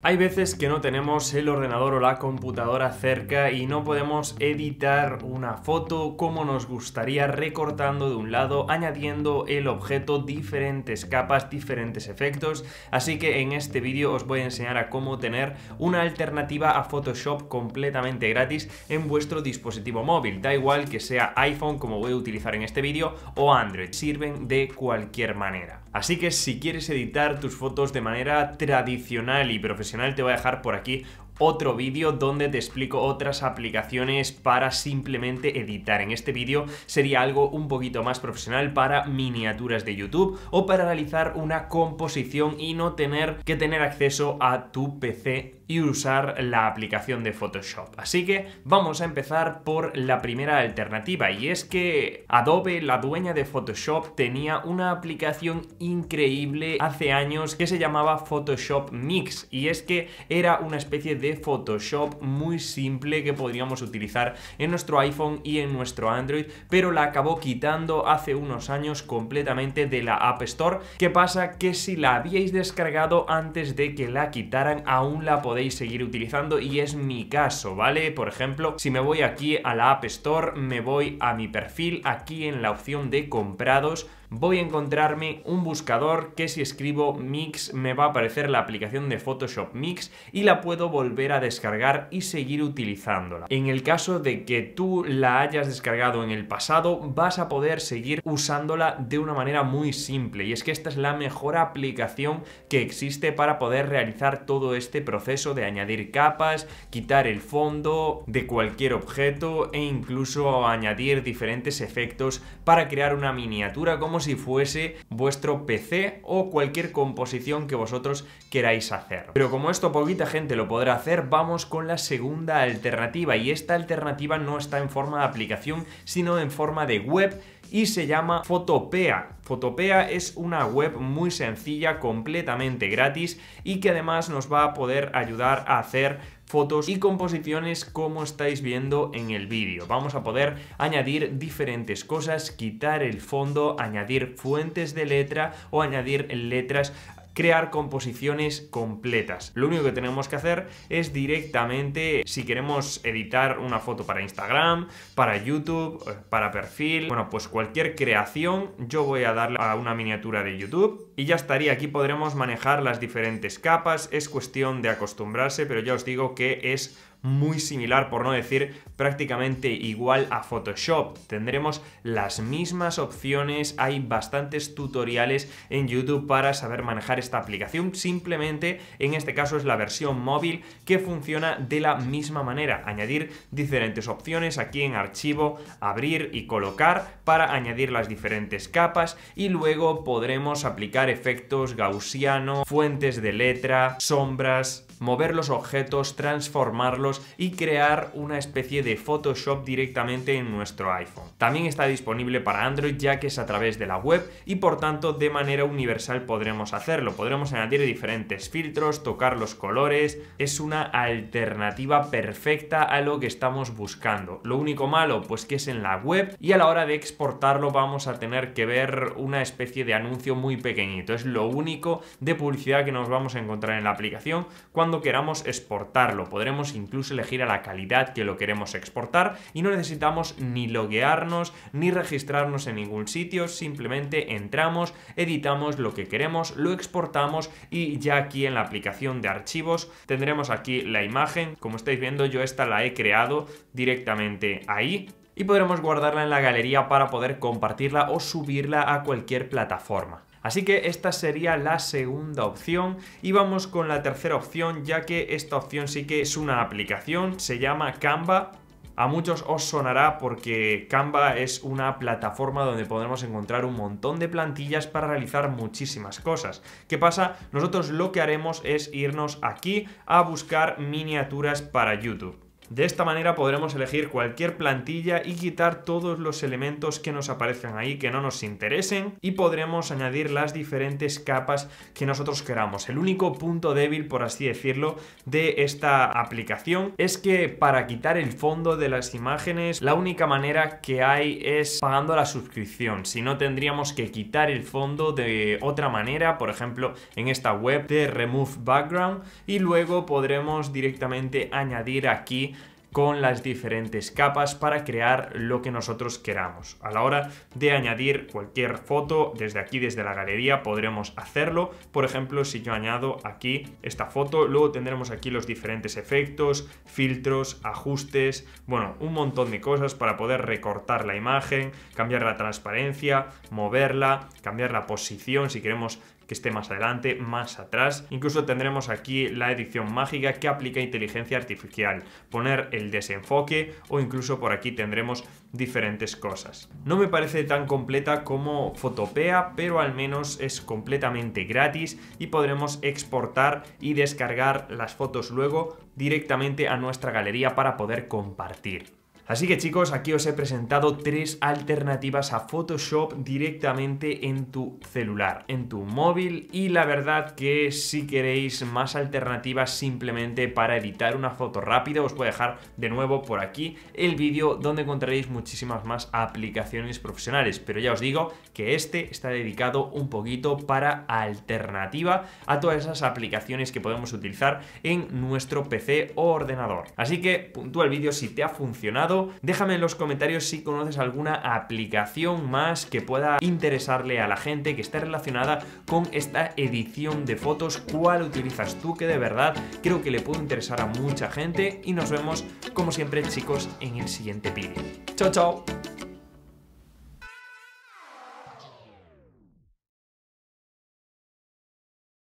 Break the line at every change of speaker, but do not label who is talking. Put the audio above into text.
Hay veces que no tenemos el ordenador o la computadora cerca y no podemos editar una foto como nos gustaría recortando de un lado, añadiendo el objeto, diferentes capas, diferentes efectos, así que en este vídeo os voy a enseñar a cómo tener una alternativa a Photoshop completamente gratis en vuestro dispositivo móvil, da igual que sea iPhone como voy a utilizar en este vídeo o Android, sirven de cualquier manera. Así que si quieres editar tus fotos de manera tradicional y profesional, te voy a dejar por aquí otro vídeo donde te explico otras aplicaciones para simplemente editar. En este vídeo sería algo un poquito más profesional para miniaturas de YouTube o para realizar una composición y no tener que tener acceso a tu PC y usar la aplicación de Photoshop. Así que vamos a empezar por la primera alternativa y es que Adobe, la dueña de Photoshop, tenía una aplicación increíble hace años que se llamaba Photoshop Mix y es que era una especie de Photoshop muy simple que podríamos utilizar en nuestro iPhone y en nuestro Android, pero la acabó quitando hace unos años completamente de la App Store. ¿Qué pasa? Que si la habíais descargado antes de que la quitaran, aún la podéis seguir utilizando y es mi caso, ¿vale? Por ejemplo, si me voy aquí a la App Store, me voy a mi perfil, aquí en la opción de comprados, voy a encontrarme un buscador que si escribo Mix me va a aparecer la aplicación de Photoshop Mix y la puedo volver a descargar y seguir utilizándola. En el caso de que tú la hayas descargado en el pasado, vas a poder seguir usándola de una manera muy simple y es que esta es la mejor aplicación que existe para poder realizar todo este proceso de añadir capas, quitar el fondo de cualquier objeto e incluso añadir diferentes efectos para crear una miniatura como si fuese vuestro PC o cualquier composición que vosotros queráis hacer. Pero como esto poquita gente lo podrá hacer, vamos con la segunda alternativa y esta alternativa no está en forma de aplicación, sino en forma de web y se llama Fotopea. Fotopea es una web muy sencilla, completamente gratis y que además nos va a poder ayudar a hacer fotos y composiciones como estáis viendo en el vídeo. Vamos a poder añadir diferentes cosas, quitar el fondo, añadir fuentes de letra o añadir letras crear composiciones completas. Lo único que tenemos que hacer es directamente, si queremos editar una foto para Instagram, para YouTube, eh, para perfil, bueno, pues cualquier creación, yo voy a darle a una miniatura de YouTube y ya estaría. Aquí podremos manejar las diferentes capas, es cuestión de acostumbrarse, pero ya os digo que es muy similar, por no decir prácticamente igual a Photoshop. Tendremos las mismas opciones, hay bastantes tutoriales en YouTube para saber manejar esta aplicación. Simplemente, en este caso es la versión móvil que funciona de la misma manera. Añadir diferentes opciones aquí en archivo, abrir y colocar para añadir las diferentes capas y luego podremos aplicar efectos gaussiano, fuentes de letra, sombras, mover los objetos, transformarlos y crear una especie de Photoshop directamente en nuestro iPhone. También está disponible para Android ya que es a través de la web y por tanto de manera universal podremos hacerlo. Podremos añadir diferentes filtros, tocar los colores. Es una alternativa perfecta a lo que estamos buscando. Lo único malo pues que es en la web y a la hora de exportarlo vamos a tener que ver una especie de anuncio muy pequeñito. Es lo único de publicidad que nos vamos a encontrar en la aplicación cuando queramos exportarlo. Podremos incluso elegir a la calidad que lo queremos exportar y no necesitamos ni loguearnos ni registrarnos en ningún sitio, simplemente entramos, editamos lo que queremos, lo exportamos y ya aquí en la aplicación de archivos tendremos aquí la imagen. Como estáis viendo yo esta la he creado directamente ahí y podremos guardarla en la galería para poder compartirla o subirla a cualquier plataforma. Así que esta sería la segunda opción y vamos con la tercera opción ya que esta opción sí que es una aplicación, se llama Canva. A muchos os sonará porque Canva es una plataforma donde podremos encontrar un montón de plantillas para realizar muchísimas cosas. ¿Qué pasa? Nosotros lo que haremos es irnos aquí a buscar miniaturas para YouTube. De esta manera podremos elegir cualquier plantilla y quitar todos los elementos que nos aparezcan ahí que no nos interesen y podremos añadir las diferentes capas que nosotros queramos. El único punto débil, por así decirlo, de esta aplicación es que para quitar el fondo de las imágenes la única manera que hay es pagando la suscripción. Si no tendríamos que quitar el fondo de otra manera, por ejemplo en esta web de Remove Background y luego podremos directamente añadir aquí con las diferentes capas para crear lo que nosotros queramos. A la hora de añadir cualquier foto, desde aquí, desde la galería, podremos hacerlo. Por ejemplo, si yo añado aquí esta foto, luego tendremos aquí los diferentes efectos, filtros, ajustes, bueno, un montón de cosas para poder recortar la imagen, cambiar la transparencia, moverla, cambiar la posición si queremos que esté más adelante, más atrás. Incluso tendremos aquí la edición mágica que aplica inteligencia artificial, poner el desenfoque o incluso por aquí tendremos diferentes cosas. No me parece tan completa como Fotopea, pero al menos es completamente gratis y podremos exportar y descargar las fotos luego directamente a nuestra galería para poder compartir. Así que chicos, aquí os he presentado tres alternativas a Photoshop directamente en tu celular, en tu móvil y la verdad que si queréis más alternativas simplemente para editar una foto rápida, os voy a dejar de nuevo por aquí el vídeo donde encontraréis muchísimas más aplicaciones profesionales, pero ya os digo que este está dedicado un poquito para alternativa a todas esas aplicaciones que podemos utilizar en nuestro PC o ordenador. Así que puntúa el vídeo si te ha funcionado Déjame en los comentarios si conoces alguna aplicación más que pueda interesarle a la gente, que esté relacionada con esta edición de fotos, cuál utilizas tú, que de verdad creo que le puede interesar a mucha gente y nos vemos como siempre chicos en el siguiente vídeo. ¡Chao, chao!